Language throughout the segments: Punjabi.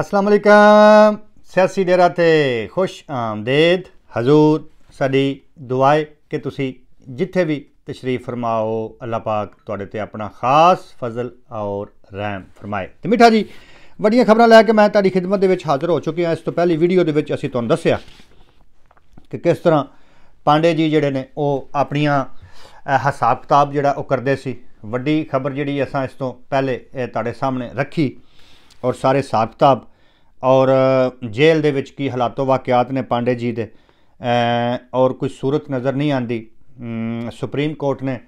ਅਸਲਾਮ ਅਲੈਕਮ ਸਿਆਸੀ ਡੇਰਾ ਤੇ ਖੁਸ਼ ਆਮਦੇਦ ਹਜ਼ੂਰ ਸਾਡੀ ਦੁਆਏ ਕਿ ਤੁਸੀਂ ਜਿੱਥੇ ਵੀ ਤਸ਼ਰੀਫ ਫਰਮਾਓ ਅੱਲਾਹ ਪਾਕ ਤੁਹਾਡੇ ਤੇ ਆਪਣਾ ਖਾਸ ਫਜ਼ਲ ਔਰ ਰਹਿਮ ਫਰਮਾਏ ਤੇ ਮਿੱਠਾ ਜੀ ਵੱਡੀਆਂ ਖਬਰਾਂ ਲੈ ਕੇ ਮੈਂ ਤੁਹਾਡੀ ਖidmat ਦੇ ਵਿੱਚ ਹਾਜ਼ਰ ਹੋ ਚੁੱਕਿਆ ਇਸ ਤੋਂ ਪਹਿਲੀ ਵੀਡੀਓ ਦੇ ਵਿੱਚ ਅਸੀਂ ਤੁਹਾਨੂੰ ਦੱਸਿਆ ਕਿ ਕਿਸ ਤਰ੍ਹਾਂ ਪਾਂਡੇ ਜੀ ਜਿਹੜੇ ਨੇ ਉਹ ਆਪਣੀਆਂ ਹਿਸਾਬ ਕਿਤਾਬ ਜਿਹੜਾ ਉਹ ਕਰਦੇ ਸੀ ਵੱਡੀ ਖਬਰ ਜਿਹੜੀ ਅਸਾਂ ਇਸ ਤੋਂ ਪਹਿਲੇ ਤੁਹਾਡੇ ਸਾਹਮਣੇ ਰੱਖੀ ਔਰ ਸਾਰੇ ਸਾਖਤਾਬ ਔਰ ਜੇਲ੍ਹ ਦੇ ਵਿੱਚ ਕੀ ਹਾਲਾਤੋ ਵਾਕਿਆਤ ਨੇ ਪਾਂਡੇ ਜੀ ਦੇ ਔਰ ਕੋਈ ਸੂਰਤ ਨਜ਼ਰ ਨਹੀਂ ਆਂਦੀ ਸੁਪਰੀਮ ਕੋਰਟ ਨੇ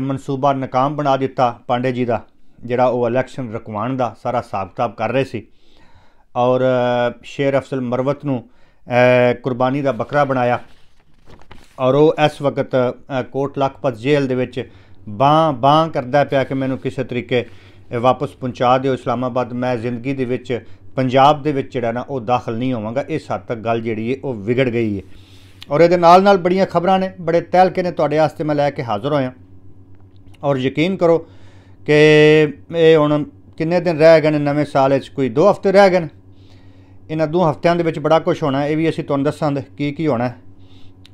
ਮਨਸੂਬਾ ਨਕਾਮ ਬਣਾ ਦਿੱਤਾ ਪਾਂਡੇ ਜੀ ਦਾ ਜਿਹੜਾ ਉਹ ਇਲੈਕਸ਼ਨ ਰਕਵਾਣ ਦਾ ਸਾਰਾ ਸਾਖਤਾਬ ਕਰ ਰਹੇ ਸੀ ਔਰ ਸ਼ੇਰ ਅਫਸਲ ਮਰਵਤ ਨੂੰ ਕੁਰਬਾਨੀ ਦਾ ਬੱਕਰਾ ਬਣਾਇਆ ਔਰ ਉਹ ਇਸ ਵਕਤ ਕੋਟ ਲਖਪਤ ਜੇਲ੍ਹ ਦੇ ਵਿੱਚ ਬਾਹ ਬਾਹ ਕਰਦਾ ਪਿਆ ਕਿ ਮੈਨੂੰ ਕਿਸੇ ਤਰੀਕੇ ਵਾਪਸ ਪਹੁੰਚਾ ਦਿਓ ਇਸਲਾਮਾਬਾਦ ਮੈਂ ਜ਼ਿੰਦਗੀ ਦੇ ਵਿੱਚ ਪੰਜਾਬ ਦੇ ਵਿੱਚ ਜਿਹੜਾ ਨਾ ਉਹ ਦਾਖਲ ਨਹੀਂ ਹੋਵਾਂਗਾ ਇਸ ਹੱਦ ਤੱਕ ਗੱਲ ਜਿਹੜੀ ਹੈ ਉਹ ਵਿਗੜ ਗਈ ਹੈ ਔਰ ਇਹਦੇ ਨਾਲ ਨਾਲ ਬੜੀਆਂ ਖਬਰਾਂ ਨੇ ਬੜੇ ਤਹਿਲਕੇ ਨੇ ਤੁਹਾਡੇ ਵਾਸਤੇ ਮੈਂ ਲੈ ਕੇ ਹਾਜ਼ਰ ਹੋਇਆ ਔਰ ਯਕੀਨ ਕਰੋ ਕਿ ਇਹ ਹੁਣ ਕਿੰਨੇ ਦਿਨ ਰਹਿ ਗਏ ਨੇ ਨਵੇਂ ਸਾਲ ਵਿੱਚ ਕੋਈ 2 ਹਫ਼ਤੇ ਰਹਿ ਗਏ ਨੇ ਇਹਨਾਂ ਦੋ ਹਫ਼ਤਿਆਂ ਦੇ ਵਿੱਚ ਬੜਾ ਕੁਝ ਹੋਣਾ ਇਹ ਵੀ ਅਸੀਂ ਤੁਹਾਨੂੰ ਦੱਸਾਂਗੇ ਕੀ ਕੀ ਹੋਣਾ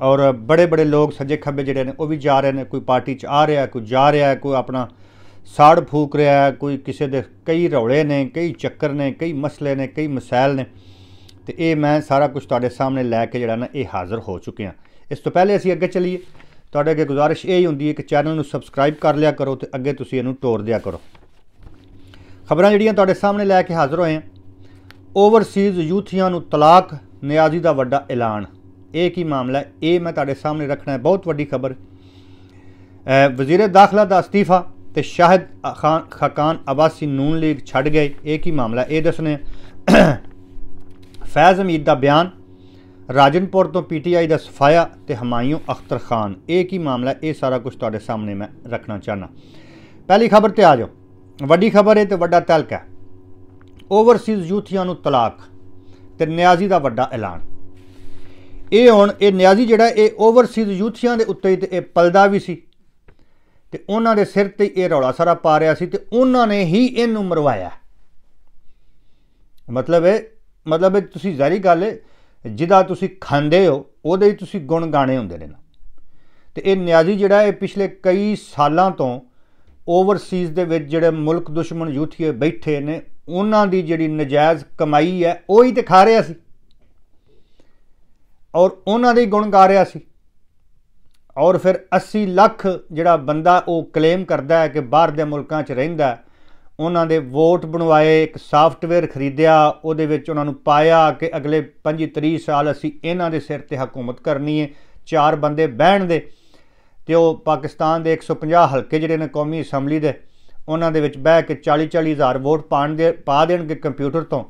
ਔਰ ਬੜੇ ਬੜੇ ਲੋਕ ਸੱਜੇ ਖੱਬੇ ਜਿਹੜੇ ਨੇ ਉਹ ਵੀ ਜਾ ਰਹੇ ਨੇ ਕੋਈ ਪਾਰਟੀ 'ਚ ਆ ਰਿਹਾ ਕੋਈ ਜਾ ਰਿਹਾ ਕੋਈ ਆਪਣਾ ਸਾੜ ਫੂਕ ਰਿਹਾ ਕੋਈ ਕਿਸੇ ਦੇ ਕਈ ਰੌਲੇ ਨੇ ਕਈ ਚੱਕਰ ਨੇ ਕਈ ਮਸਲੇ ਨੇ ਕਈ ਮਸਾਇਲ ਨੇ ਤੇ ਇਹ ਮੈਂ ਸਾਰਾ ਕੁਝ ਤੁਹਾਡੇ ਸਾਹਮਣੇ ਲੈ ਕੇ ਜਿਹੜਾ ਨਾ ਇਹ ਹਾਜ਼ਰ ਹੋ ਚੁੱਕੇ ਆ ਇਸ ਤੋਂ ਪਹਿਲੇ ਅਸੀਂ ਅੱਗੇ ਚੱਲੀਏ ਤੁਹਾਡੇ ਅੱਗੇ ਗੁਜ਼ਾਰਿਸ਼ ਇਹ ਹੀ ਹੁੰਦੀ ਹੈ ਕਿ ਚੈਨਲ ਨੂੰ ਸਬਸਕ੍ਰਾਈਬ ਕਰ ਲਿਆ ਕਰੋ ਤੇ ਅੱਗੇ ਤੁਸੀਂ ਇਹਨੂੰ ਟੋਰ ਦਿਆ ਕਰੋ ਖਬਰਾਂ ਜਿਹੜੀਆਂ ਤੁਹਾਡੇ ਸਾਹਮਣੇ ਲੈ ਕੇ ਹਾਜ਼ਰ ਹੋਏ ਆ ਓਵਰਸੀਜ਼ ਯੂਥੀਆਂ ਨੂੰ ਤਲਾਕ ਨਿਆਜ਼ੀ ਦਾ ਵੱਡਾ ਐਲਾਨ ਇਹ ਕੀ ਮਾਮਲਾ ਇਹ ਮੈਂ ਤੁਹਾਡੇ ਸਾਹਮਣੇ ਰੱਖਣਾ ਹੈ ਬਹੁਤ ਵੱਡੀ ਖਬਰ ਵਜ਼ੀਰ ਦਾਖਲਾ ਦਾ ਅਸਤੀਫਾ ਤੇ ਸ਼ਾਹਿਦ ਖਾਨ ਖਕਾਨ ਅਬਾਸੀ ਨੂਨ ਲੀਗ ਛੱਡ ਗਏ ਇਹ ਕੀ ਮਾਮਲਾ ਇਹ ਦੱਸਨੇ ਫੈਜ਼ ਅਮੀਦ ਦਾ ਬਿਆਨ ਰਾਜਨਪੁਰ ਤੋਂ ਪੀਟੀਆਈ ਦਾ ਸਫਾਇਆ ਤੇ ਹਮਾਇੂ ਅਖਤਰ ਖਾਨ ਇਹ ਕੀ ਮਾਮਲਾ ਇਹ ਸਾਰਾ ਕੁਝ ਤੁਹਾਡੇ ਸਾਹਮਣੇ ਮੈਂ ਰੱਖਣਾ ਚਾਹਨਾ ਪਹਿਲੀ ਖਬਰ ਤੇ ਆ ਜਾਓ ਵੱਡੀ ਖਬਰ ਹੈ ਤੇ ਵੱਡਾ ਤਲਕ ਹੈ ਓਵਰਸੀਜ਼ ਯੂਥੀਆਂ ਨੂੰ ਤਲਾਕ ਤੇ ਨਿਆਜ਼ੀ ਦਾ ਵੱਡਾ ਐਲਾਨ ਇਹ ਹੁਣ ਇਹ ਨਿਆਜ਼ੀ ਜਿਹੜਾ ਇਹ ਓਵਰਸੀਜ਼ ਯੂਥੀਆਂ ਦੇ ਉੱਤੇ ਤੇ ਇਹ ਪਲਦਾ ਵੀ ਸੀ ਤੇ ਉਹਨਾਂ ਦੇ ਸਿਰ ਤੇ ਇਹ ਰੌਲਾ ਸਾਰਾ ਪਾ ਰਿਆ ਸੀ ਤੇ ਉਹਨਾਂ ਨੇ ਹੀ ਇਹਨੂੰ ਮਰਵਾਇਆ ਮਤਲਬ ਹੈ ਮਤਲਬ ਹੈ ਤੁਸੀਂ ਜ਼ਾਰੀ ਗੱਲ ਹੈ ਜਿਹਦਾ ਤੁਸੀਂ ਖਾਂਦੇ ਹੋ ਉਹਦੇ ਹੀ ਤੁਸੀਂ ਗੁਣ ਗਾਣੇ ਹੁੰਦੇ ਨੇ ਨਾ ਤੇ ਇਹ ਨਿਆਜ਼ੀ ਜਿਹੜਾ ਇਹ ਪਿਛਲੇ ਕਈ ਸਾਲਾਂ ਤੋਂ ਓਵਰਸੀਜ਼ ਦੇ ਵਿੱਚ ਜਿਹੜੇ ਮੁਲਕ ਦੁਸ਼ਮਣ ਯੂਥੀਏ ਬੈਠੇ ਨੇ ਉਹਨਾਂ ਦੀ ਜਿਹੜੀ ਨਜਾਇਜ਼ ਕਮਾਈ ਹੈ ਉਹ ਹੀ ਤੇ ਖਾ ਰਿਆ ਸੀ ਔਰ ਉਹਨਾਂ ਦੇ ਗੁਣ ਗਾ ਰਿਆ ਸੀ ਔਰ ਫਿਰ 80 ਲੱਖ ਜਿਹੜਾ ਬੰਦਾ ਉਹ ਕਲੇਮ ਕਰਦਾ ਹੈ ਕਿ ਬਾਹਰ ਦੇ ਮੁਲਕਾਂ 'ਚ ਰਹਿੰਦਾ ਉਹਨਾਂ ਦੇ ਵੋਟ ਬਣਵਾਏ ਇੱਕ ਸਾਫਟਵੇਅਰ ਖਰੀਦਿਆ ਉਹਦੇ ਵਿੱਚ ਉਹਨਾਂ ਨੂੰ ਪਾਇਆ ਕਿ ਅਗਲੇ 25-30 ਸਾਲ ਅਸੀਂ ਇਹਨਾਂ ਦੇ ਸਿਰ ਤੇ ਹਕੂਮਤ ਕਰਨੀ ਹੈ ਚਾਰ ਬੰਦੇ ਬਹਿਣ ਦੇ ਤੇ ਉਹ ਪਾਕਿਸਤਾਨ ਦੇ 150 ਹਲਕੇ ਜਿਹੜੇ ਨੇ ਕੌਮੀ ਅਸੈਂਬਲੀ ਦੇ ਉਹਨਾਂ ਦੇ ਵਿੱਚ ਬਹਿ ਕੇ 40-40 ਹਜ਼ਾਰ ਵੋਟ ਪਾਣ ਦੇ ਪਾ ਦੇਣਗੇ ਕੰਪਿਊਟਰ ਤੋਂ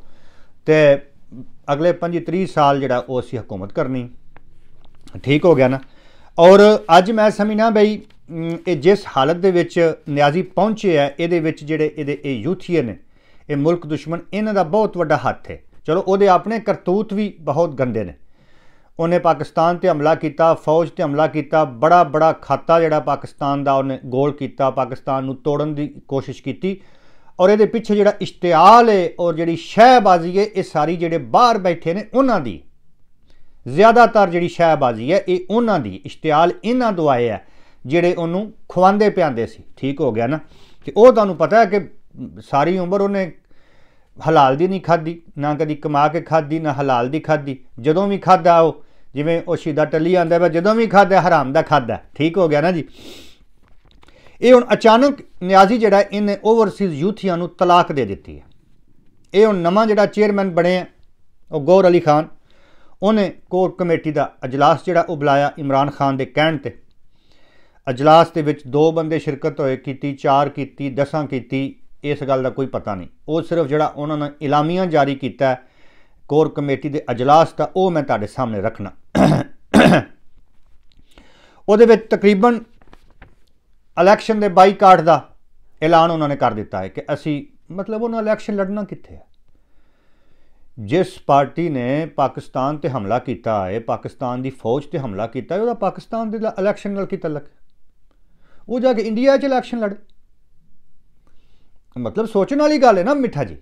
ਤੇ ਅਗਲੇ 25-30 ਸਾਲ ਜਿਹੜਾ ਉਹ ਅਸੀਂ ਹਕੂਮਤ ਕਰਨੀ ਠੀਕ ਹੋ ਗਿਆ ਨਾ ਔਰ ਅੱਜ ਮੈਂ ਸਮਝਣਾ ਬਈ ਇਹ ਜਿਸ ਹਾਲਤ ਦੇ ਵਿੱਚ ਨਿਆਜ਼ੀ ਪਹੁੰਚੇ ਆ ਇਹਦੇ ਵਿੱਚ ਜਿਹੜੇ ਇਹਦੇ ਇਹ ਯੂਥੀਅਰ ਨੇ ਇਹ ਮੁਲਕ ਦੁਸ਼ਮਣ ਇਹਨਾਂ ਦਾ ਬਹੁਤ ਵੱਡਾ ਹੱਥ ਹੈ ਚਲੋ ਉਹਦੇ ਆਪਣੇ ਕਰਤੂਤ ਵੀ ਬਹੁਤ ਗੰਦੇ ਨੇ ਉਹਨੇ ਪਾਕਿਸਤਾਨ ਤੇ ਹਮਲਾ ਕੀਤਾ ਫੌਜ ਤੇ ਹਮਲਾ ਕੀਤਾ ਬੜਾ ਬੜਾ ਖਾਤਾ ਜਿਹੜਾ ਪਾਕਿਸਤਾਨ ਦਾ ਉਹਨੇ ਗੋਲ ਕੀਤਾ ਪਾਕਿਸਤਾਨ ਨੂੰ ਤੋੜਨ ਦੀ ਕੋਸ਼ਿਸ਼ ਕੀਤੀ ਔਰ ਇਹਦੇ ਪਿੱਛੇ ਜਿਹੜਾ ਇਸ਼ਤਿਆਲ ਹੈ ਔਰ ਜਿਹੜੀ ਸ਼ਹਿਬਾਜ਼ੀ ਹੈ ਇਹ ਸਾਰੀ ਜਿਹੜੇ ਬਾਹਰ ਬੈਠੇ ਨੇ ਉਹਨਾਂ ਦੀ ਜ਼ਿਆਦਾਤਰ ਜਿਹੜੀ ਸ਼ਾਇਬਾਜ਼ੀ ਹੈ ਇਹ ਉਹਨਾਂ ਦੀ ਇਸ਼ਤਿਆਲ ਇਹਨਾਂ ਤੋਂ ਆਏ ਹੈ ਜਿਹੜੇ ਉਹਨੂੰ ਖਵਾਉਂਦੇ ਪਿਆਉਂਦੇ ਸੀ ਠੀਕ ਹੋ ਗਿਆ ਨਾ ਤੇ ਉਹ ਤੁਹਾਨੂੰ ਪਤਾ ਹੈ ਕਿ ਸਾਰੀ ਉਮਰ ਉਹਨੇ ਹਲਾਲ ਦੀ ਨਹੀਂ ਖਾਦੀ ਨਾ ਕਦੀ ਕਮਾ ਕੇ ਖਾਦੀ ਨਾ ਹਲਾਲ ਦੀ ਖਾਦੀ ਜਦੋਂ ਵੀ ਖਾਦਾ ਉਹ ਜਿਵੇਂ ਉਹ ਸ਼ੀਦਾ ਟੱਲੀ ਆਂਦਾ ਵਾ ਜਦੋਂ ਵੀ ਖਾਦਾ ਹਰਾਮ ਦਾ ਖਾਦਾ ਠੀਕ ਹੋ ਗਿਆ ਨਾ ਜੀ ਇਹ ਹੁਣ ਅਚਾਨਕ ਨਿਆਜ਼ੀ ਜਿਹੜਾ ਇਹਨੇ ਓਵਰਸੀਜ਼ ਯੂਥੀਆਂ ਨੂੰ ਤਲਾਕ ਦੇ ਦਿੱਤੀ ਹੈ ਇਹ ਹੁਣ ਨਵਾਂ ਜਿਹੜਾ ਚੇਅਰਮੈਨ ਬਣੇ ਆ ਉਹ ਗੌਰ ਅਲੀ ਖਾਨ ਉਹਨੇ ਕੋਰ ਕਮੇਟੀ ਦਾ اجلاس ਜਿਹੜਾ ਉਹ ਬੁਲਾਇਆ ਇਮਰਾਨ ਖਾਨ ਦੇ ਕਹਿਣ ਤੇ اجلاس ਦੇ ਵਿੱਚ ਦੋ ਬੰਦੇ ਸ਼ਿਰਕਤ ਹੋਏ ਕੀਤੀ ਚਾਰ ਕੀਤੀ ਦਸਾਂ ਕੀਤੀ ਇਸ ਗੱਲ ਦਾ ਕੋਈ ਪਤਾ ਨਹੀਂ ਉਹ ਸਿਰਫ ਜਿਹੜਾ ਉਹਨਾਂ ਨੇ ਇਲਾਮੀਆਂ ਜਾਰੀ ਕੀਤਾ ਕੋਰ ਕਮੇਟੀ ਦੇ اجلاس ਦਾ ਉਹ ਮੈਂ ਤੁਹਾਡੇ ਸਾਹਮਣੇ ਰੱਖਣਾ ਉਹਦੇ ਵਿੱਚ ਤਕਰੀਬਨ ਇਲੈਕਸ਼ਨ ਦੇ ਬਾਈਕਾਟ ਦਾ ਐਲਾਨ ਉਹਨਾਂ ਨੇ ਕਰ ਦਿੱਤਾ ਹੈ ਕਿ ਅਸੀਂ ਮਤਲਬ ਉਹਨਾਂ ਇਲੈਕਸ਼ਨ ਲੜਨਾ ਕਿੱਥੇ ਹੈ ਜਿਸ ਪਾਰਟੀ ਨੇ ਪਾਕਿਸਤਾਨ ਤੇ ਹਮਲਾ ਕੀਤਾ ਹੈ ਪਾਕਿਸਤਾਨ ਦੀ ਫੌਜ ਤੇ ਹਮਲਾ ਕੀਤਾ ਹੈ ਉਹਦਾ ਪਾਕਿਸਤਾਨ ਦੇ ਇਲੈਕਸ਼ਨ ਨਾਲ ਕੀ ਤਲਕ ਉਹ ਜਾ ਕੇ ਇੰਡੀਆ 'ਚ ਇਲੈਕਸ਼ਨ ਲੜ ਮਤਲਬ ਸੋਚਣ ਵਾਲੀ ਗੱਲ ਹੈ ਨਾ ਮਿੱਠਾ ਜੀ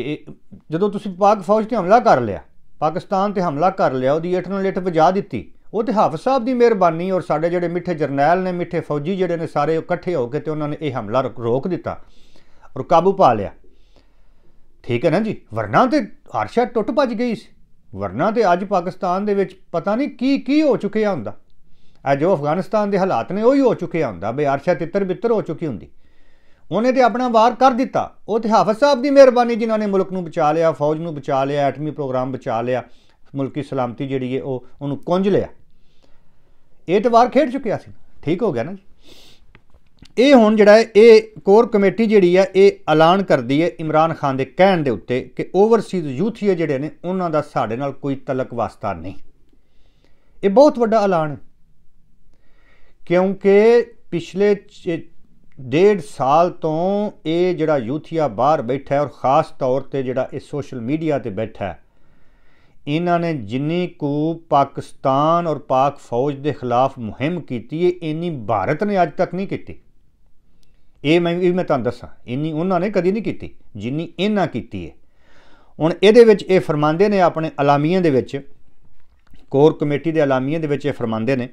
ਇਹ ਜਦੋਂ ਤੁਸੀਂ ਪਾਕ ਫੌਜ ਤੇ ਹਮਲਾ ਕਰ ਲਿਆ ਪਾਕਿਸਤਾਨ ਤੇ ਹਮਲਾ ਕਰ ਲਿਆ ਉਹਦੀ ਇੱਟ ਨਾਲ ਇੱਟ ਵਜਾ ਦਿੱਤੀ ਉਹ ਤੇ ਹਾਫਿਜ਼ ਸਾਹਿਬ ਦੀ ਮਿਹਰਬਾਨੀ ਔਰ ਸਾਡੇ ਜਿਹੜੇ ਮਿੱਠੇ ਜਰਨੈਲ ਨੇ ਮਿੱਠੇ ਫੌਜੀ ਜਿਹੜੇ ਨੇ ਸਾਰੇ ਇਕੱਠੇ ਹੋ ਕੇ ਤੇ ਉਹਨਾਂ ਨੇ ਇਹ ਹਮਲਾ ਰੋਕ ਦਿੱਤਾ ਔਰ ਕਾਬੂ ਪਾ ਲਿਆ ਠੀਕ ਹੈ ਨਾ ਜੀ ਵਰਨਾ ਤੇ ਹਰਸ਼ਾ ਟੁੱਟ ਭੱਜ ਗਈ ਸੀ ਵਰਨਾ ਤੇ ਅੱਜ ਪਾਕਿਸਤਾਨ ਦੇ ਵਿੱਚ ਪਤਾ ਨਹੀਂ ਕੀ ਕੀ ਹੋ ਚੁੱਕਿਆ ਹੁੰਦਾ ਆ ਜੋ ਅਫਗਾਨਿਸਤਾਨ ਦੇ ਹਾਲਾਤ ਨੇ ਉਹੀ ਹੋ ਚੁੱਕੇ ਹੁੰਦਾ ਬਈ ਹਰਸ਼ਾ ਤਿੱਤਰ ਬਿੱਤਰ ਹੋ ਚੁੱਕੀ ਹੁੰਦੀ ਉਹਨੇ ਤੇ ਆਪਣਾ ਵਾਰ ਕਰ ਦਿੱਤਾ ਉਹ ਤੇ ਹਾਫਿਜ਼ ਸਾਹਿਬ ਦੀ ਮਿਹਰਬਾਨੀ ਜਿਨ੍ਹਾਂ ਨੇ ਮੁਲਕ ਨੂੰ ਬਚਾ ਲਿਆ ਫੌਜ ਨੂੰ ਬਚਾ ਲਿਆ ਐਟਮੀ ਪ੍ਰੋਗਰਾਮ ਬਚਾ ਲਿਆ ਮੁਲਕੀ ਸਲਾਮਤੀ ਜਿਹੜੀ ਹੈ ਉਹ ਉਹਨੂੰ ਕੁੰਝ ਲਿਆ ਇਹ ਤੇ ਵਾਰ ਖੇਡ ਚੁੱਕਿਆ ਸੀ ਠੀਕ ਹੋ ਗਿਆ ਨਾ ਇਹ ਹੁਣ ਜਿਹੜਾ ਹੈ ਇਹ ਕੋਰ ਕਮੇਟੀ ਜਿਹੜੀ ਆ ਇਹ ਐਲਾਨ ਕਰਦੀ ਹੈ ਇਮਰਾਨ ਖਾਨ ਦੇ ਕਹਿਣ ਦੇ ਉੱਤੇ ਕਿ ਓਵਰਸੀਜ਼ ਯੂਥੀਏ ਜਿਹੜੇ ਨੇ ਉਹਨਾਂ ਦਾ ਸਾਡੇ ਨਾਲ ਕੋਈ ਤਲਕ ਵਾਸਤਾ ਨਹੀਂ ਇਹ ਬਹੁਤ ਵੱਡਾ ਐਲਾਨ ਹੈ ਕਿਉਂਕਿ ਪਿਛਲੇ ਡੇਢ ਸਾਲ ਤੋਂ ਇਹ ਜਿਹੜਾ ਯੂਥੀਆ ਬਾਹਰ ਬੈਠਾ ਹੈ ਔਰ ਖਾਸ ਤੌਰ ਤੇ ਜਿਹੜਾ ਇਹ ਸੋਸ਼ਲ ਮੀਡੀਆ ਤੇ ਬੈਠਾ ਹੈ ਇਹਨਾਂ ਨੇ ਜਿੰਨੀ ਕੁ ਪਾਕਿਸਤਾਨ ਔਰ ਪਾਕ ਫੌਜ ਦੇ ਖਿਲਾਫ ਮੁਹਿੰਮ ਕੀਤੀ ਹੈ ਇੰਨੀ ਭਾਰਤ ਨੇ ਅੱਜ ਤੱਕ ਨਹੀਂ ਕੀਤੀ ਇਹ ਮੈਂ ਇਹ ਮੈਂ ਤੁਹਾਨੂੰ ਦੱਸਾਂ ਇੰਨੀ ਉਹਨਾਂ ਨੇ ਕਦੀ ਨਹੀਂ ਕੀਤੀ ਜਿੰਨੀ ਇਹਨਾਂ ਕੀਤੀ ਹੈ ਹੁਣ ਇਹਦੇ ਵਿੱਚ ਇਹ ਫਰਮਾਉਂਦੇ ਨੇ ਆਪਣੇ ਅਲਾਮੀਆਂ ਦੇ ਵਿੱਚ ਕੋਰ ਕਮੇਟੀ ਦੇ ਅਲਾਮੀਆਂ ਦੇ ਵਿੱਚ ਇਹ ਫਰਮਾਉਂਦੇ ਨੇ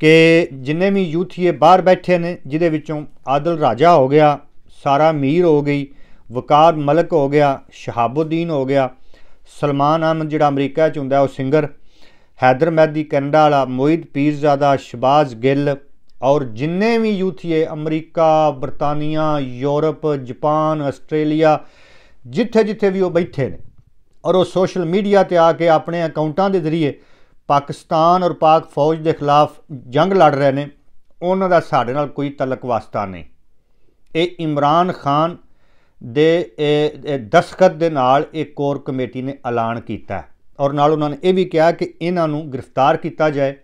ਕਿ ਜਿੰਨੇ ਵੀ ਯੂਥੀਏ ਬਾਹਰ ਬੈਠੇ ਨੇ ਜਿਹਦੇ ਵਿੱਚੋਂ ਆਦਲ ਰਾਜਾ ਹੋ ਗਿਆ ਸਾਰਾ ਮੀਰ ਹੋ ਗਈ ਵਕਾਰ ਮਲਕ ਹੋ ਗਿਆ ਸ਼ਹਾਬੁਦੀਨ ਹੋ ਗਿਆ ਸਲਮਾਨ ਅਹਿਮਦ ਜਿਹੜਾ ਅਮਰੀਕਾ 'ਚ ਹੁੰਦਾ ਉਹ ਸਿੰਗਰ ਹੈਦਰ ਮਹਿਦੀ ਕੈਨੇਡਾ ਵਾਲਾ ਮੋਹਿਦ ਪੀਰਜ਼ਾਦਾ ਸ਼ਬਾਜ਼ ਗਿੱਲ ਔਰ ਜਿੰਨੇ ਵੀ ਯੂਥੀਏ ਅਮਰੀਕਾ ਬਰਤਾਨੀਆ ਯੂਰਪ ਜਾਪਾਨ ਆਸਟ੍ਰੇਲੀਆ ਜਿੱਥੇ ਜਿੱਥੇ ਵੀ ਉਹ ਬੈਠੇ ਨੇ ਔਰ ਉਹ ਸੋਸ਼ਲ ਮੀਡੀਆ ਤੇ ਆ ਕੇ ਆਪਣੇ ਅਕਾਊਂਟਾਂ ਦੇ ਜ਼ਰੀਏ ਪਾਕਿਸਤਾਨ ਔਰ ਪਾਕ ਫੌਜ ਦੇ ਖਿਲਾਫ ਜੰਗ ਲੜ ਰਹੇ ਨੇ ਉਹਨਾਂ ਦਾ ਸਾਡੇ ਨਾਲ ਕੋਈ ਤਲਕ ਵਾਸਤਾ ਨਹੀਂ ਇਹ ਇਮਰਾਨ ਖਾਨ ਦੇ ਦਸਖਤ ਦੇ ਨਾਲ ਇੱਕ ਕੋਰ ਕਮੇਟੀ ਨੇ ਐਲਾਨ ਕੀਤਾ ਔਰ ਨਾਲ ਉਹਨਾਂ ਨੇ ਇਹ ਵੀ ਕਿਹਾ ਕਿ ਇਹਨਾਂ ਨੂੰ ਗ੍ਰਿਫਤਾਰ ਕੀਤਾ ਜਾਏ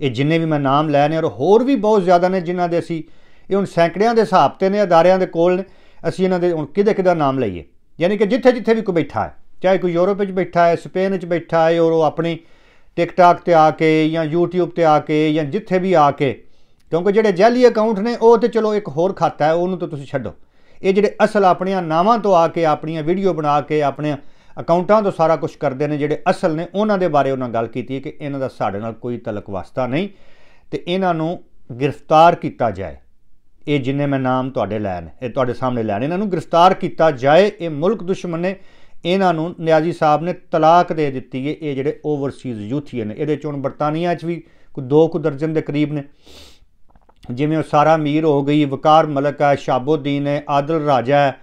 ਇਹ ਜਿੰਨੇ ਵੀ ਮੈਂ ਨਾਮ ਲੈ ਨੇ ਔਰ ਹੋਰ ਵੀ ਬਹੁਤ ਜ਼ਿਆਦਾ ਨੇ ਜਿਨ੍ਹਾਂ ਦੇ ਅਸੀਂ ਇਹ ਹੁਣ ਸੈਂਕੜਿਆਂ ਦੇ ਹਿਸਾਬ ਤੇ ਨੇ ਅਦਾਰਿਆਂ ਦੇ ਕੋਲ ਨੇ ਅਸੀਂ ਇਹਨਾਂ ਦੇ ਹੁਣ ਕਿਹਦੇ ਕਿਹਦਾ ਨਾਮ ਲਈਏ ਯਾਨੀ ਕਿ ਜਿੱਥੇ ਜਿੱਥੇ ਵੀ ਕੋਈ ਬੈਠਾ ਹੈ ਚਾਹੇ ਕੋਈ ਯੂਰਪ ਵਿੱਚ ਬੈਠਾ ਹੈ ਸਪੇਨ ਵਿੱਚ ਬੈਠਾ ਹੈ ਔਰ ਉਹ ਆਪਣੀ ਟਿਕਟਾਕ ਤੇ ਆ ਕੇ ਜਾਂ YouTube ਤੇ ਆ ਕੇ ਜਾਂ ਜਿੱਥੇ ਵੀ ਆ ਕੇ ਕਿਉਂਕਿ ਜਿਹੜੇ ਜੈਲੀ ਅਕਾਊਂਟ ਨੇ ਉਹ ਤੇ ਚਲੋ ਇੱਕ ਹੋਰ ਖਾਤਾ ਹੈ ਉਹਨੂੰ ਤਾਂ ਤੁਸੀਂ ਛੱਡੋ ਇਹ ਜਿਹੜੇ ਅਸਲ ਆਪਣੀਆਂ ਨਾਵਾਂ ਤੋਂ ਆ ਕੇ ਆਪਣੀਆਂ ਵੀਡੀਓ ਬਣਾ ਕੇ ਆਪਣੇ ਅਕਾਊਂਟਾਂ ਤੋਂ ਸਾਰਾ ਕੁਝ ਕਰਦੇ ਨੇ ਜਿਹੜੇ ਅਸਲ ਨੇ ਉਹਨਾਂ ਦੇ ਬਾਰੇ ਉਹਨਾਂ ਗੱਲ ਕੀਤੀ ਹੈ ਕਿ ਇਹਨਾਂ ਦਾ ਸਾਡੇ ਨਾਲ ਕੋਈ ਤਲਕ ਵਾਸਤਾ ਨਹੀਂ ਤੇ ਇਹਨਾਂ ਨੂੰ ਗ੍ਰਿਫਤਾਰ ਕੀਤਾ ਜਾਏ ਇਹ ਜਿੰਨੇ ਮੈਂ ਨਾਮ ਤੁਹਾਡੇ ਲੈਣ ਇਹ ਤੁਹਾਡੇ ਸਾਹਮਣੇ ਲੈਣ ਇਹਨਾਂ ਨੂੰ ਗ੍ਰਿਫਤਾਰ ਕੀਤਾ ਜਾਏ ਇਹ ਮੁਲਕ ਦੁਸ਼ਮਣ ਨੇ ਇਹਨਾਂ ਨੂੰ ਨਿਆਜ਼ੀ ਸਾਹਿਬ ਨੇ ਤਲਾਕ ਦੇ ਦਿੱਤੀ ਹੈ ਇਹ ਜਿਹੜੇ ਓਵਰਸੀਜ਼ ਯੂਥੀਅਨ ਨੇ ਇਹਦੇ ਚੋਂ ਬਰਤਾਨੀਆ 'ਚ ਵੀ ਕੋਈ ਦੋ ਕੁ ਦਰਜਨ ਦੇ ਕਰੀਬ ਨੇ ਜਿਵੇਂ ਉਹ ਸਾਰਾ ਮੀਰ ਹੋ ਗਈ ਵਕਾਰ ਮਲਕ ਹੈ ਸ਼ਾਬੋਦੀਨ ਹੈ ਆਦਲ ਰਾਜਾ ਹੈ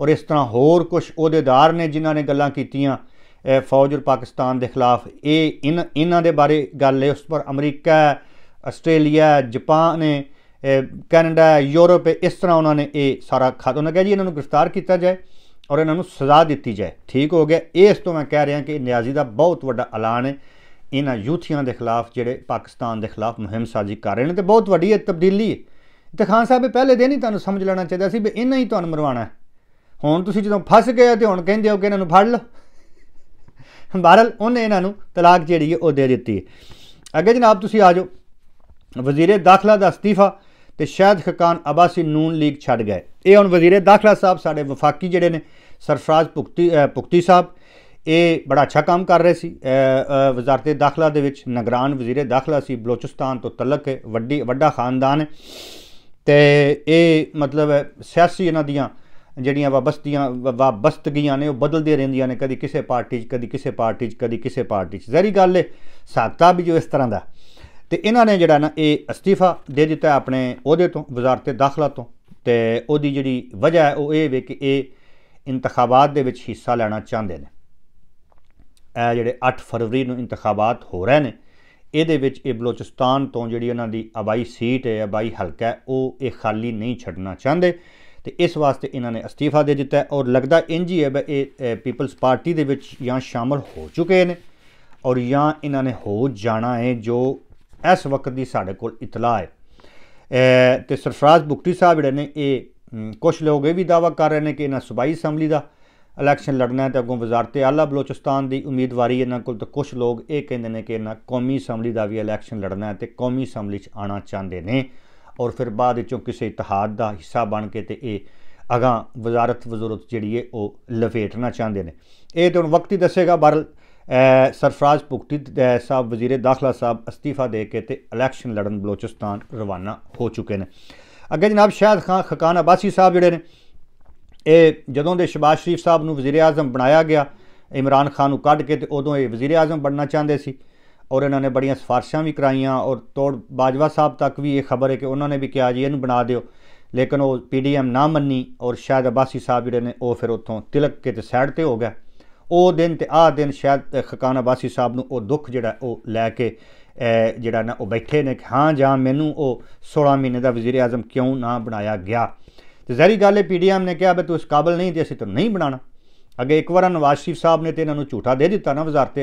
ਔਰ ਇਸ ਤਰ੍ਹਾਂ ਹੋਰ ਕੁਝ ਅਹੁਦੇਦਾਰ ਨੇ ਜਿਨ੍ਹਾਂ ਨੇ ਗੱਲਾਂ ਕੀਤੀਆਂ ਫੌਜ ਔਰ ਪਾਕਿਸਤਾਨ ਦੇ ਖਿਲਾਫ ਇਹ ਇਹਨਾਂ ਦੇ ਬਾਰੇ ਗੱਲ ਹੈ ਉਸ ਪਰ ਅਮਰੀਕਾ ਆਸਟ੍ਰੇਲੀਆ ਜਾਪਾਨ ਨੇ ਕੈਨੇਡਾ ਯੂਰਪ ਇਸ ਤਰ੍ਹਾਂ ਉਹਨਾਂ ਨੇ ਇਹ ਸਾਰਾ ਖਾਤ ਉਹਨਾਂ ਕਹੇ ਜੀ ਇਹਨਾਂ ਨੂੰ ਗ੍ਰਿਫਤਾਰ ਕੀਤਾ ਜਾਏ ਔਰ ਇਹਨਾਂ ਨੂੰ ਸਜ਼ਾ ਦਿੱਤੀ ਜਾਏ ਠੀਕ ਹੋ ਗਿਆ ਇਸ ਤੋਂ ਮੈਂ ਕਹਿ ਰਿਹਾ ਕਿ ਨਿਆਜ਼ੀ ਦਾ ਬਹੁਤ ਵੱਡਾ ਐਲਾਨ ਹੈ ਇਹਨਾਂ ਯੂਥੀਆਂ ਦੇ ਖਿਲਾਫ ਜਿਹੜੇ ਪਾਕਿਸਤਾਨ ਦੇ ਖਿਲਾਫ ਮੁਹਿੰਮ ਸਾਜ਼ੀ ਕਰ ਰਹੇ ਨੇ ਤੇ ਬਹੁਤ ਵੱਡੀ ਇਹ ਤਬਦੀਲੀ ਹੈ ਤੇ ਖਾਨ ਸਾਹਿਬ ਇਹ ਪਹਿਲੇ ਦਿਨ ਹੀ ਤੁਹਾਨੂੰ ਸਮਝ ਲੈਣਾ ਚਾਹੀਦਾ ਸੀ ਵੀ ਇਹਨਾਂ ਹੀ ਤੁਹਾਨੂੰ ਮਰਵਾਣਾ ਹੈ ਹੁਣ ਤੁਸੀਂ ਜਦੋਂ ਫਸ ਗਏ ਤੇ ਹੁਣ ਕਹਿੰਦੇ ਹੋ ਕਿ ਇਹਨਾਂ ਨੂੰ ਫੜ ਲਓ ਬਹਰਲ ਉਹਨੇ ਇਹਨਾਂ ਨੂੰ ਤਲਾਕ ਜਿਹੜੀ ਉਹ ਦੇ ਦਿੱਤੀ ਅੱਗੇ ਜਨਾਬ ਤੁਸੀਂ ਆ ਜਾਓ ਵਜ਼ੀਰੇ ਦਾਖਲਾ ਦਾ ਅਸਤੀਫਾ ਤੇ ਸ਼ਾਹਦ ਖਕਾਨ ਅਬਾਸੀ ਨੂਨ ਲੀਗ ਛੱਡ ਗਏ ਇਹ ਹੁਣ ਵਜ਼ੀਰੇ ਦਾਖਲਾ ਸਾਹਿਬ ਸਾਡੇ ਵਫਾਕੀ ਜਿਹੜੇ ਨੇ ਸਰਫਰਾਜ਼ ਪੁਖਤੀ ਪੁਖਤੀ ਸਾਹਿਬ ਇਹ ਬੜਾ ਅੱਛਾ ਕੰਮ ਕਰ ਰਹੇ ਸੀ ਵਜ਼ਾਰਤ ਦਾਖਲਾ ਦੇ ਵਿੱਚ ਨਗਰਾਨ ਵਜ਼ੀਰੇ ਦਾਖਲਾ ਸੀ ਬਲੋਚਿਸਤਾਨ ਤੋਂ ਤਲਕ ਵੱਡੀ ਵੱਡਾ ਖਾਨਦਾਨ ਹੈ ਤੇ ਇਹ ਮਤਲਬ ਸਿਆਸੀ ਇਹਨਾਂ ਦੀਆਂ ਜਿਹੜੀਆਂ ਵਾਬਸਤੀਆਂ ਵਾਬਸਤਗੀਆਂ ਨੇ ਉਹ ਬਦਲਦੀਆਂ ਰਹਿੰਦੀਆਂ ਨੇ ਕਦੀ ਕਿਸੇ ਪਾਰਟੀ 'ਚ ਕਦੀ ਕਿਸੇ ਪਾਰਟੀ 'ਚ ਕਦੀ ਕਿਸੇ ਪਾਰਟੀ 'ਚ ਜ਼ਰੀ ਗੱਲ ਏ ਸਾਕਤਾ ਵੀ ਜੋ ਇਸ ਤਰ੍ਹਾਂ ਦਾ ਤੇ ਇਹਨਾਂ ਨੇ ਜਿਹੜਾ ਨਾ ਇਹ ਅਸਤੀਫਾ ਦੇ ਦਿੱਤਾ ਆਪਣੇ ਅਹੁਦੇ ਤੋਂ ਵਜ਼ਾਰਤ ਦਾਖਲਾ ਤੋਂ ਤੇ ਉਹਦੀ ਜਿਹੜੀ ਵਜ੍ਹਾ ਹੈ ਉਹ ਇਹ ਵੇ ਕਿ ਇਹ ਇੰਤਖਾਬਾਤ ਦੇ ਵਿੱਚ ਹਿੱਸਾ ਲੈਣਾ ਚਾਹੁੰਦੇ ਨੇ ਇਹ ਜਿਹੜੇ 8 ਫਰਵਰੀ ਨੂੰ ਇੰਤਖਾਬਾਤ ਹੋ ਰਹੇ ਨੇ ਇਹਦੇ ਵਿੱਚ ਇਹ ਬਲੋਚਿਸਤਾਨ ਤੋਂ ਜਿਹੜੀ ਉਹਨਾਂ ਦੀ ਅਬਾਈ ਸੀਟ ਹੈ ਅਬਾਈ ਹਲਕਾ ਉਹ ਇਹ ਖਾਲੀ ਨਹੀਂ ਛੱਡਣਾ ਚਾਹੁੰਦੇ ਤੇ ਇਸ ਵਾਸਤੇ ਇਹਨਾਂ ਨੇ ਅਸਤੀਫਾ ਦੇ ਦਿੱਤਾ ਔਰ ਲੱਗਦਾ ਇੰਜ ਹੀ ਹੈ ਬਈ ਇਹ ਪੀਪਲਸ ਪਾਰਟੀ ਦੇ ਵਿੱਚ ਜਾਂ ਸ਼ਾਮਲ ਹੋ ਚੁੱਕੇ ਨੇ ਔਰ ਜਾਂ ਇਹਨਾਂ ਨੇ ਹੋ ਜਾਣਾ ਹੈ ਜੋ ਇਸ ਵਕਤ ਦੀ ਸਾਡੇ ਕੋਲ ਇਤਲਾਹ ਹੈ ਤੇ ਸਰਫਰਾਜ਼ ਬੁਕਟੀ ਸਾਹਿਬ ਜਿਹੜੇ ਨੇ ਇਹ ਕੁਝ ਲੋਕ ਇਹ ਵੀ ਦਾਵਾ ਕਰ ਰਹੇ ਨੇ ਕਿ ਇਹਨਾਂ ਸੁਭਾਈ ਅਸੈਂਬਲੀ ਦਾ ਇਲੈਕਸ਼ਨ ਲੜਨਾ ਹੈ ਤੇ ਅਗੋਂ ਵਜ਼ਾਰਤ ਆਲਾ ਬਲੋਚਿਸਤਾਨ ਦੀ ਉਮੀਦਵਾਰੀ ਇਹਨਾਂ ਕੋਲ ਤਾਂ ਕੁਝ ਲੋਕ ਇਹ ਕਹਿੰਦੇ ਨੇ ਕਿ ਇਹਨਾਂ ਕੌਮੀ ਅਸੈਂਬਲੀ ਦਾ ਵੀ ਇਲੈਕਸ਼ਨ ਲੜਨਾ ਹੈ ਤੇ ਕੌਮੀ ਅਸੈਂਬਲੀ 'ਚ ਆਣਾ ਚਾਹੁੰਦੇ ਨੇ ਔਰ ਫਿਰ ਬਾਅਦ ਵਿੱਚੋਂ ਕਿਸੇ ਇਤਿਹਾਦ ਦਾ ਹਿੱਸਾ ਬਣ ਕੇ ਤੇ ਇਹ ਅਗਾ ਵਜ਼ਾਰਤ ਵਜ਼ੂਰਤ ਜਿਹੜੀ ਹੈ ਉਹ ਲਫੇਟਣਾ ਚਾਹੁੰਦੇ ਨੇ ਇਹ ਤਾਂ ਵਕਤ ਹੀ ਦੱਸੇਗਾ ਬਰ ਸਰਫਰਾਜ਼ ਪੁਖਤੀ ਸਾਹਿਬ ਵਜ਼ੀਰ ਦਾਖਲਾ ਸਾਹਿਬ ਅਸਤੀਫਾ ਦੇ ਕੇ ਤੇ ਇਲੈਕਸ਼ਨ ਲੜਨ ਬਲੋਚਿਸਤਾਨ ਰਵਾਨਾ ਹੋ ਚੁੱਕੇ ਨੇ ਅੱਗੇ ਜਨਾਬ ਸ਼ਾਹਦ ਖਾਨ ਖਕਾਨ ਅਬਾਸੀ ਸਾਹਿਬ ਜਿਹੜੇ ਨੇ ਇਹ ਜਦੋਂ ਦੇ ਸ਼ਬਾਸ਼ ਸ਼ਰੀਫ ਸਾਹਿਬ ਨੂੰ ਵਜ਼ੀਰ ਆਜ਼ਮ ਬਣਾਇਆ ਗਿਆ ਇਮਰਾਨ ਖਾਨ ਨੂੰ ਕੱਢ ਕੇ ਤੇ ਉਦੋਂ ਇਹ ਵਜ਼ੀਰ ਆਜ਼ਮ ਬਣਨਾ ਚਾਹੁੰਦੇ ਸੀ ਔਰ ਇਹਨਾਂ ਨੇ ਬੜੀਆਂ ਸਫਾਰਸ਼ਾਂ ਵੀ ਕਰਾਈਆਂ ਔਰ ਤੋੜ ਬਾਜਵਾ ਸਾਹਿਬ ਤੱਕ ਵੀ ਇਹ ਖਬਰ ਹੈ ਕਿ ਉਹਨਾਂ ਨੇ ਵੀ ਕਿਹਾ ਜੀ ਇਹਨੂੰ ਬਣਾ ਦਿਓ ਲੇਕਿਨ ਉਹ ਪੀਡੀਐਮ ਨਾ ਮੰਨੀ ਔਰ ਸ਼ਾਇਦ ਅਬਾਸੀ ਸਾਹਿਬ ਜਿਹੜੇ ਨੇ ਉਹ ਫਿਰ ਉੱਥੋਂ ਤਿਲਕ ਕੇ ਤੇ ਸਾਈਡ ਤੇ ਹੋ ਗਿਆ ਉਹ ਦਿਨ ਤੇ ਆਹ ਦਿਨ ਸ਼ਾਇਦ ਖਕਾਨ ਅਬਾਸੀ ਸਾਹਿਬ ਨੂੰ ਉਹ ਦੁੱਖ ਜਿਹੜਾ ਉਹ ਲੈ ਕੇ ਜਿਹੜਾ ਨਾ ਉਹ ਬੈਠੇ ਨੇ ਕਿ ਹਾਂ ਜਾਂ ਮੈਨੂੰ ਉਹ 16 ਮਹੀਨੇ ਦਾ ਵਜ਼ੀਰ ਆਜ਼ਮ ਕਿਉਂ ਨਾ ਬਣਾਇਆ ਗਿਆ ਤੇ ਜ਼ਹਿਰੀ ਗੱਲ ਹੈ ਪੀਡੀਐਮ ਨੇ ਕਿਹਾ ਬਈ ਤੂੰ ਇਸ ਕਾਬਲ ਨਹੀਂ ਤੇ ਅਸੀਂ ਤੈਨੂੰ ਨਹੀਂ ਬਣਾਣਾ ਅਗੇ ਇੱਕ ਵਾਰ ਨਵਾਜ਼ ਸ਼ਰੀਫ ਸਾਹਿਬ ਨੇ ਤੇ ਇਹਨਾਂ ਨੂੰ ਝੂਠਾ ਦੇ ਦਿੱਤਾ ਨਾ ਵਜ਼ਾਰਤ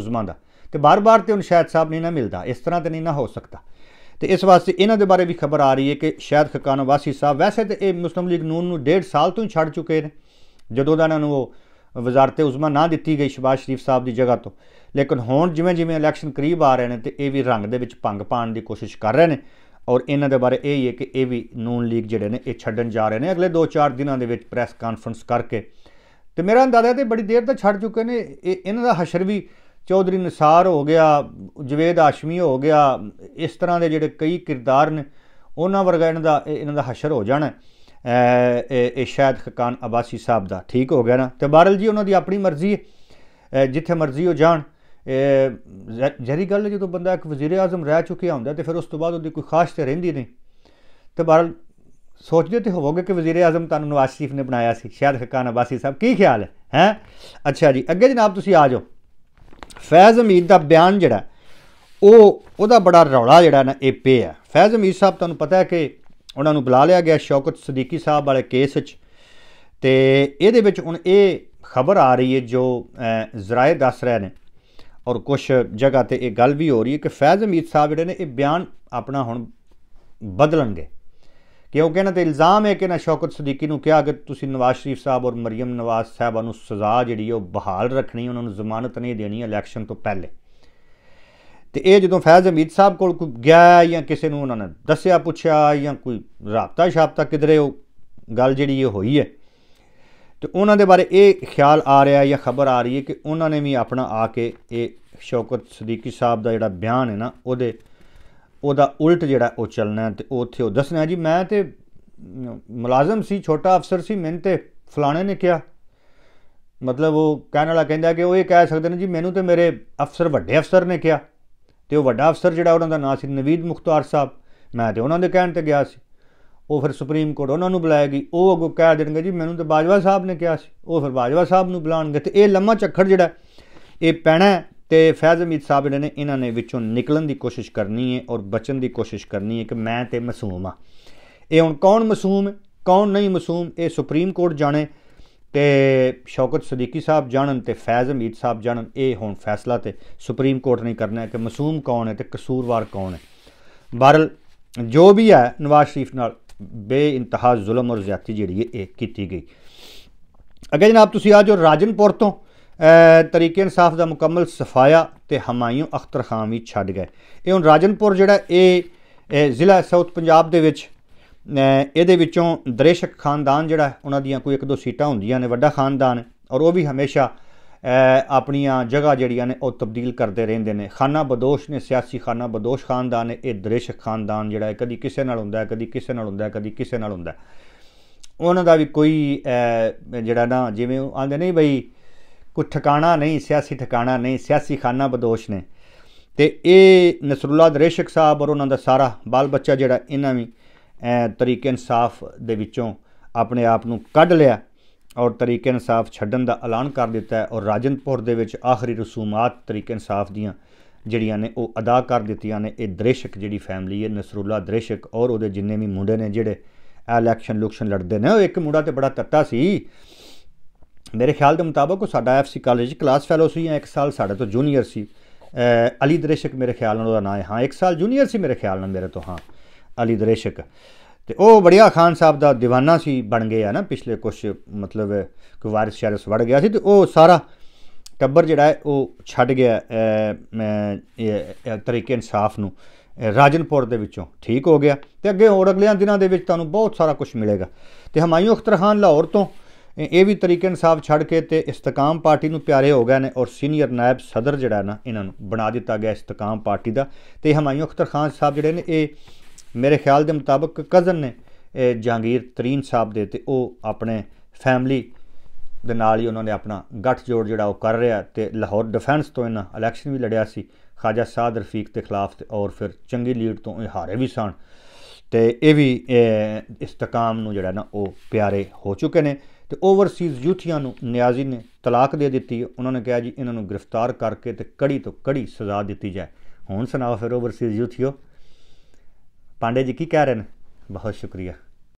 ਉਜ਼ਮਾ ਦਾ ਤੇ ਬਾਰ-ਬਾਰ ਤੇ ਉਹ ਸ਼ਾਇਦ ਸਾਹਿਬ ਨਹੀਂ ਨਾ ਮਿਲਦਾ ਇਸ ਤਰ੍ਹਾਂ ਤੇ ਨਹੀਂ ਨਾ ਹੋ ਸਕਦਾ ਤੇ ਇਸ ਵਾਸਤੇ ਇਹਨਾਂ ਦੇ ਬਾਰੇ ਵੀ ਖਬਰ ਆ ਰਹੀ ਹੈ ਕਿ ਸ਼ਾਇਦ ਖਕਾਨ ਵਾਸੀ ਸਾਹਿਬ ਵੈਸੇ ਤੇ ਇਹ ਮੁਸਲਮ ਲੀਗ ਨੂਨ ਨੂੰ ਡੇਢ ਸਾਲ ਤੋਂ ਛੱਡ ਚੁੱਕੇ ਨੇ ਜਦੋਂ ਦਾ ਇਹਨਾਂ ਨੂੰ ਉਹ ਵਜ਼ਾਰਤ ਉਜ਼ਮਾ ਨਾ ਦਿੱਤੀ ਗਈ ਸ਼ਬਾਸ਼ ਸ਼ਰੀਫ ਸਾਹਿਬ ਦੀ ਜਗ੍ਹਾ ਤੋਂ ਲੇਕਿਨ ਹੁਣ ਜਿਵੇਂ ਜਿਵੇਂ ਇਲੈਕਸ਼ਨ ਕਰੀਬ ਆ ਰਹੇ ਨੇ ਤੇ ਇਹ ਵੀ ਰੰਗ ਦੇ ਵਿੱਚ ਭੰਗ ਪਾਣ ਦੀ ਕੋਸ਼ਿਸ਼ ਕਰ ਰਹੇ ਨੇ ਔਰ ਇਹਨਾਂ ਦੇ ਬਾਰੇ ਇਹ ਹੀ ਹੈ ਕਿ ਇਹ ਵੀ ਨੂਨ ਲੀਗ ਜਿਹੜੇ ਨੇ ਇਹ ਛੱਡਣ ਜਾ ਰਹੇ ਨੇ ਅਗਲੇ 2-4 ਦਿਨਾਂ ਦੇ ਵਿੱਚ ਪ੍ਰੈਸ ਕਾਨਫਰੰਸ ਕਰਕੇ ਤੇ ਮੇਰਾ ਅੰਦਾਜ਼ਾ ਤੇ ਬੜੀ ਦੇਰ ਤੱਕ ਛੱਡ ਚੁੱਕੇ ਨੇ ਇਹਨਾਂ ਦਾ ਹਸ਼ਰ ਵੀ ਚੌਧਰੀ ਨਸਾਰ ਹੋ ਗਿਆ ਜਵੇਦ ਆਸ਼ਮੀ ਹੋ ਗਿਆ ਇਸ ਤਰ੍ਹਾਂ ਦੇ ਜਿਹੜੇ ਕਈ ਕਿਰਦਾਰ ਨੇ ਉਹਨਾਂ ਵਰਗਾ ਇਹਨਾਂ ਦਾ ਇਹਨਾਂ ਦਾ ਹਸ਼ਰ ਹੋ ਜਾਣਾ ਇਹ ਸ਼ਾਇਦ ਖਕਾਨ ਅਬਾਸੀ ਸਾਹਿਬ ਦਾ ਠੀਕ ਹੋ ਗਿਆ ਨਾ ਤੇ ਬਾਰਲ ਜੀ ਉਹਨਾਂ ਦੀ ਆਪਣੀ ਮਰਜ਼ੀ ਹੈ ਜਿੱਥੇ ਮਰਜ਼ੀ ਉਹ ਜਾਣ ਜਰੀ ਗੱਲ ਜਦੋਂ ਬੰਦਾ ਇੱਕ ਵਜ਼ੀਰ ਆਜ਼ਮ ਰਹਿ ਚੁੱਕਿਆ ਹੁੰਦਾ ਤੇ ਫਿਰ ਉਸ ਤੋਂ ਬਾਅਦ ਉਹਦੀ ਕੋਈ ਖਾਸ ਤੇ ਰਹਿੰਦੀ ਨਹੀਂ ਤੇ ਬਾਰਲ ਸੋਚਦੇ ਤੇ ਹੋਵੋਗੇ ਕਿ ਵਜ਼ੀਰ ਆਜ਼ਮ ਤੁਹਾਨੂੰ ਨਵਾਜ਼ ਸ਼ਰੀਫ ਨੇ ਬਣਾਇਆ ਸੀ ਸ਼ਾਇਦ ਖਕਾਨ ਅਬਾਸੀ ਸਾਹਿਬ ਕੀ ਖਿਆਲ ਹੈ ਹੈ ਅੱਛਾ ਜੀ ਅੱਗੇ ਜਨਾਬ ਤੁਸੀਂ ਆ ਜਾਓ ਫੈਜ਼ ਅਮੀਰ ਦਾ ਬਿਆਨ ਜਿਹੜਾ ਉਹ ਉਹਦਾ ਬੜਾ ਰੌਲਾ ਜਿਹੜਾ ਨਾ ਇਹ ਆ ਫੈਜ਼ ਅਮੀਰ ਸਾਹਿਬ ਤੁਹਾਨੂੰ ਪਤਾ ਹੈ ਕਿ ਉਹਨਾਂ ਨੂੰ ਬੁਲਾ ਲਿਆ ਗਿਆ ਸ਼ੌਕਤ ਸਦੀਕੀ ਸਾਹਿਬ ਵਾਲੇ ਕੇਸ ਵਿੱਚ ਤੇ ਇਹਦੇ ਵਿੱਚ ਹੁਣ ਇਹ ਖਬਰ ਆ ਰਹੀ ਹੈ ਜੋ ਜ਼ਰਾਏ ਦੱਸ ਰਹੇ ਨੇ ਔਰ ਕੁਝ ਜਗ੍ਹਾ ਤੇ ਇਹ ਗੱਲ ਵੀ ਹੋ ਰਹੀ ਹੈ ਕਿ ਫੈਜ਼ ਅਮੀਰ ਸਾਹਿਬ ਜਿਹੜੇ ਨੇ ਇਹ ਬਿਆਨ ਆਪਣਾ ਹੁਣ ਬਦਲਣਗੇ ਕਿਉਂਕਿ ਇਹਨਾਂ ਤੇ ਇਲਜ਼ਾਮ ਹੈ ਕਿ ਨਾ ਸ਼ੌਕਤ ਸਦੀਕੀ ਨੂੰ ਕਿਹਾ ਕਿ ਤੁਸੀਂ ਨਵਾਜ਼ ਸ਼ਰੀਫ ਸਾਹਿਬ ਔਰ ਮਰੀਮ ਨਵਾਜ਼ ਸਾਹਿਬਾ ਨੂੰ ਸਜ਼ਾ ਜਿਹੜੀ ਉਹ ਬਹਾਲ ਰੱਖਣੀ ਉਹਨਾਂ ਨੂੰ ਜ਼ਮਾਨਤ ਨਹੀਂ ਦੇਣੀ ਇਲੈਕਸ਼ਨ ਤੋਂ ਪਹਿਲੇ ਤੇ ਇਹ ਜਦੋਂ ਫੈਜ਼ ਅਮੀਦ ਸਾਹਿਬ ਕੋਲ ਕੋਈ ਗਿਆ ਜਾਂ ਕਿਸੇ ਨੂੰ ਉਹਨਾਂ ਨੇ ਦੱਸਿਆ ਪੁੱਛਿਆ ਜਾਂ ਕੋਈ ਰਾਬਤਾ ਸ਼ਾਪਤਾ ਕਿਧਰੇ ਉਹ ਗੱਲ ਜਿਹੜੀ ਇਹ ਹੋਈ ਹੈ ਤੇ ਉਹਨਾਂ ਦੇ ਬਾਰੇ ਇਹ ਖਿਆਲ ਆ ਰਿਹਾ ਜਾਂ ਖਬਰ ਆ ਰਹੀ ਹੈ ਕਿ ਉਹਨਾਂ ਨੇ ਵੀ ਆਪਣਾ ਆ ਕੇ ਇਹ ਸ਼ੌਕਤ ਸਦੀਕੀ ਸਾਹਿਬ ਦਾ ਜਿਹੜਾ ਬਿਆਨ ਹੈ ਨਾ ਉਹਦੇ ਉਹਦਾ ਉਲਟ ਜਿਹੜਾ ਉਹ ਚੱਲਣਾ ਤੇ ਉਹ ਉੱਥੇ ਉਹ ਦੱਸਣਾ ਜੀ ਮੈਂ ਤੇ ਮੁਲਾਜ਼ਮ ਸੀ ਛੋਟਾ ਅਫਸਰ ਸੀ ਮੈਨੂੰ ਤੇ ਫਲਾਣੇ ਨੇ ਕਿਹਾ ਮਤਲਬ ਉਹ ਕਹਿਣ ਵਾਲਾ ਕਹਿੰਦਾ ਕਿ ਉਹ ਇਹ ਕਹਿ ਸਕਦੇ ਨੇ ਜੀ ਮੈਨੂੰ ਤੇ ਮੇਰੇ ਅਫਸਰ ਵੱਡੇ ਅਫਸਰ ਨੇ ਕਿਹਾ ਤੇ ਉਹ ਵੱਡਾ ਅਫਸਰ ਜਿਹੜਾ ਉਹਨਾਂ ਦਾ ਨਾਂ ਸੀ ਨਵੀਦ ਮੁਖਤਾਰ ਸਾਹਿਬ ਮੈਂ ਤੇ ਉਹਨਾਂ ਦੇ ਕਹਿਣ ਤੇ ਗਿਆ ਸੀ ਉਹ ਫਿਰ ਸੁਪਰੀਮ ਕੋਰਟ ਉਹਨਾਂ ਨੂੰ ਬੁਲਾਏਗੀ ਉਹ ਅਗੋ ਕਹਿ ਦੇਣਗੇ ਜੀ ਮੈਨੂੰ ਤੇ ਬਾਜਵਾ ਸਾਹਿਬ ਨੇ ਕਿਹਾ ਸੀ ਉਹ ਫਿਰ ਬਾਜਵਾ ਸਾਹਿਬ ਨੂੰ ਬੁਲਾਣਗੇ ਤੇ ਇਹ ਲੰਮਾ ਚੱਕਰ ਜਿਹੜਾ ਇਹ ਪੈਣਾ ਤੇ ਫੈਜ਼ ਅਮੀਦ ਸਾਹਿਬ ਜਿਹੜੇ ਨੇ ਇਹਨਾਂ ਨੇ ਵਿੱਚੋਂ ਨਿਕਲਣ ਦੀ ਕੋਸ਼ਿਸ਼ ਕਰਨੀ ਹੈ ਔਰ ਬਚਣ ਦੀ ਕੋਸ਼ਿਸ਼ ਕਰਨੀ ਹੈ ਕਿ ਮੈਂ ਤੇ ਮਾਸੂਮ ਆ ਇਹ ਹੁਣ ਕੌਣ ਮਾਸੂਮ ਕੌਣ ਨਹੀਂ ਮਾਸੂਮ ਇਹ ਸੁਪਰੀਮ ਕੋਰਟ ਜਾਣੇ ਤੇ ਸ਼ੌਕਤ ਸਦੀਕੀ ਸਾਹਿਬ ਜਾਣਨ ਤੇ ਫੈਜ਼ ਅਮੀਦ ਸਾਹਿਬ ਜਾਣਨ ਇਹ ਹੁਣ ਫੈਸਲਾ ਤੇ ਸੁਪਰੀਮ ਕੋਰਟ ਨੇ ਕਰਨਾ ਹੈ ਕਿ ਮਾਸੂਮ ਕੌਣ ਹੈ ਤੇ ਕਸੂਰਵਾਰ ਕੌਣ ਹੈ ਬਹਰਲ ਜੋ ਵੀ ਹੈ ਨਵਾਜ਼ ਸ਼ਰੀਫ ਨਾਲ ਬੇਇੰਤਹਾ ਜ਼ੁਲਮ ਔਰ ਜ਼ਿਆਦਤੀ ਜਿਹੜੀ ਇਹ ਕੀਤੀ ਗਈ ਅਗੇ ਜਨਾਬ ਤੁਸੀਂ ਆ ਜੋ ਰਾਜਨਪੁਰ ਤੋਂ ਤਰੀਕੇ ਇਨਸਾਫ ਦਾ ਮੁਕੰਮਲ ਸਫਾਇਆ ਤੇ ਹਮਾਇਉ ਅਖਤਰ ਖਾਨ ਵੀ ਛੱਡ ਗਏ ਇਹ ਹੁਣ ਰਾਜਨਪੁਰ ਜਿਹੜਾ ਇਹ ਜ਼ਿਲ੍ਹਾ ਸਾਊਥ ਪੰਜਾਬ ਦੇ ਵਿੱਚ ਇਹਦੇ ਵਿੱਚੋਂ ਦਰੇਸ਼ਕ ਖਾਨਦਾਨ ਜਿਹੜਾ ਉਹਨਾਂ ਦੀਆਂ ਕੋਈ ਇੱਕ ਦੋ ਸੀਟਾਂ ਹੁੰਦੀਆਂ ਨੇ ਵੱਡਾ ਖਾਨਦਾਨ ਔਰ ਉਹ ਵੀ ਹਮੇਸ਼ਾ ਆਪਣੀਆਂ ਜਗ੍ਹਾ ਜਿਹੜੀਆਂ ਨੇ ਉਹ ਤਬਦੀਲ ਕਰਦੇ ਰਹਿੰਦੇ ਨੇ ਖਾਨਾ ਬਦੋਸ਼ ਨੇ ਸਿਆਸੀ ਖਾਨਾ ਬਦੋਸ਼ ਖਾਨਦਾਨ ਨੇ ਇਹ ਦਰੇਸ਼ਕ ਖਾਨਦਾਨ ਜਿਹੜਾ ਹੈ ਕਦੀ ਕਿਸੇ ਨਾਲ ਹੁੰਦਾ ਹੈ ਕਦੀ ਕਿਸੇ ਨਾਲ ਹੁੰਦਾ ਹੈ ਕਦੀ ਕਿਸੇ ਨਾਲ ਹੁੰਦਾ ਉਹਨਾਂ ਦਾ ਵੀ ਕੋਈ ਜਿਹੜਾ ਨਾ ਜਿਵੇਂ ਆਂਦੇ ਨਹੀਂ ਬਈ ਕੋਈ ਠਿਕਾਣਾ ਨਹੀਂ ਸਿਆਸੀ ਠਿਕਾਣਾ ਨਹੀਂ ਸਿਆਸੀ ਖਾਨਾ ਬਦੋਸ਼ ਨੇ ਤੇ ਇਹ ਨਸਰੁੱਲਾ ਦਰੇਸ਼ਕ ਸਾਹਿਬ ਔਰ ਉਹਨਾਂ ਦਾ ਸਾਰਾ ਬਾਲ ਬੱਚਾ ਜਿਹੜਾ ਇਹਨਾਂ ਵੀ ਤਰੀਕੇ ਇਨਸਾਫ ਦੇ ਵਿੱਚੋਂ ਆਪਣੇ ਆਪ ਨੂੰ ਕੱਢ ਲਿਆ ਔਰ ਤਰੀਕੇ ਇਨਸਾਫ ਛੱਡਣ ਦਾ ਐਲਾਨ ਕਰ ਦਿੱਤਾ ਔਰ ਰਾਜਨਪੁਰ ਦੇ ਵਿੱਚ ਆਖਰੀ ਰਸੂਮਾਤ ਤਰੀਕੇ ਇਨਸਾਫ ਦੀਆਂ ਜਿਹੜੀਆਂ ਨੇ ਉਹ ਅਦਾ ਕਰ ਦਿੱਤੀਆਂ ਨੇ ਇਹ ਦ੍ਰਿਸ਼ਕ ਜਿਹੜੀ ਫੈਮਿਲੀ ਹੈ ਨਸਰੁੱਲਾ ਦ੍ਰਿਸ਼ਕ ਔਰ ਉਹਦੇ ਜਿੰਨੇ ਵੀ ਮੁੰਡੇ ਨੇ ਜਿਹੜੇ ਇਲੈਕਸ਼ਨ ਲੁਕਸ਼ਨ ਲੜਦੇ ਨੇ ਉਹ ਇੱਕ ਮੁੰਡਾ ਤੇ ਬੜਾ ਤੱਤਾ ਸੀ ਮੇਰੇ ਖਿਆਲ ਦੇ ਮੁਤਾਬਕ ਉਹ ਸਾਡਾ ਐਫਸੀ ਕਾਲਜ ਕਲਾਸ ਫੈਲੋ ਸੀ ਜਾਂ ਇੱਕ ਸਾਲ ਸਾਡੇ ਤੋਂ ਜੂਨੀਅਰ ਸੀ ਅਲੀ ਦਰੇਸ਼ਕ ਮੇਰੇ ਖਿਆਲ ਨਾਲ ਉਹਦਾ ਨਾਮ ਹੈ ਹਾਂ ਇੱਕ ਸਾਲ ਜੂਨੀਅਰ ਸੀ ਮੇਰੇ ਖਿਆਲ ਨਾਲ ਮੇਰੇ ਤੋਂ ਹਾਂ ਅਲੀ ਦਰੇਸ਼ਕ ਤੇ ਉਹ ਬੜਿਆ ਖਾਨ ਸਾਹਿਬ ਦਾ دیਵਾਨਾ ਸੀ ਬਣ ਗਿਆ ਨਾ ਪਿਛਲੇ ਕੁਝ ਮਤਲਬ ਕੋਈ ਵਾਰਿਸ ਸ਼ਾਇਰਸ ਵੜ ਗਿਆ ਸੀ ਤੇ ਉਹ ਸਾਰਾ ਕੱਬਰ ਜਿਹੜਾ ਹੈ ਉਹ ਛੱਡ ਗਿਆ ਇਹ ਤਰੀਕੇ ਇਨਸਾਫ ਨੂੰ ਰਾਜਨਪੁਰ ਦੇ ਵਿੱਚੋਂ ਠੀਕ ਹੋ ਗਿਆ ਤੇ ਅੱਗੇ ਹੋਰ ਅਗਲੇ ਦਿਨਾਂ ਦੇ ਵਿੱਚ ਤੁਹਾਨੂੰ ਬਹੁਤ ਸਾਰਾ ਕੁਝ ਮਿਲੇਗਾ ਤੇ ਹਮਾਇੂ ਅਖਤਰ ਖਾਨ ਲਾਹੌਰ ਤੋਂ ਇਹ ਵੀ ਤਰੀਕੇ ਇਨਸਾਫ ਛੱਡ ਕੇ ਤੇ ਇਸਤਕਾਮ ਪਾਰਟੀ ਨੂੰ ਪਿਆਰੇ ਹੋ ਗਏ ਨੇ ਔਰ ਸੀਨੀਅਰ ਨਾਇਬ ਸਦਰ ਜਿਹੜਾ ਨਾ ਇਹਨਾਂ ਨੂੰ ਬਣਾ ਦਿੱਤਾ ਗਿਆ ਇਸਤਕਾਮ ਪਾਰਟੀ ਦਾ ਤੇ ਹਮਾਇਉ ਅਖਤਰ ਖਾਨ ਸਾਹਿਬ ਜਿਹੜੇ ਨੇ ਇਹ ਮੇਰੇ ਖਿਆਲ ਦੇ ਮੁਤਾਬਕ ਕਜ਼ਨ ਨੇ ਜਹਾਂਗੀਰ ਤਰੀਨ ਸਾਹਿਬ ਦੇ ਤੇ ਉਹ ਆਪਣੇ ਫੈਮਿਲੀ ਦੇ ਨਾਲ ਹੀ ਉਹਨਾਂ ਨੇ ਆਪਣਾ ਗੱਠ ਜੋੜ ਜਿਹੜਾ ਉਹ ਕਰ ਰਿਹਾ ਤੇ ਲਾਹੌਰ ਡਿਫੈਂਸ ਤੋਂ ਇਹਨਾਂ ਇਲੈਕਸ਼ਨ ਵੀ ਲੜਿਆ ਸੀ ਖਾਜਾ ਸਾਦ ਰਫੀਕ ਦੇ ਖਿਲਾਫ ਤੇ ਔਰ ਫਿਰ ਚੰਗੀ ਲੀਡ ਤੋਂ ਇਹ ਹਾਰੇ ਵੀ ਸਨ ਤੇ ਇਹ ਵੀ ਇਸਤਕਾਮ ਨੂੰ ਜਿਹੜਾ ਨਾ ਉਹ ਪਿਆਰੇ ਹੋ ਚੁੱਕੇ ਨੇ ਤੇ ਓਵਰਸੀਜ਼ ਯੂਥੀਆਂ ਨੂੰ ਨਿਆਜ਼ੀ ਨੇ ਤਲਾਕ ਦੇ ਦਿੱਤੀ ਉਹਨਾਂ ਨੇ ਕਿਹਾ ਜੀ ਇਹਨਾਂ ਨੂੰ ਗ੍ਰਿਫਤਾਰ ਕਰਕੇ ਤੇ ਕੜੀ ਤੋਂ ਕੜੀ ਸਜ਼ਾ ਦਿੱਤੀ ਜਾਏ ਹੁਣ ਸੁਣਾਓ ਫਿਰ ਓਵਰਸੀਜ਼ ਯੂਥੀਓ ਪਾਂਡੇ ਜੀ ਕੀ ਕਹਿ ਰਹੇ ਨੇ ਬਹੁਤ ਸ਼ੁਕਰੀਆ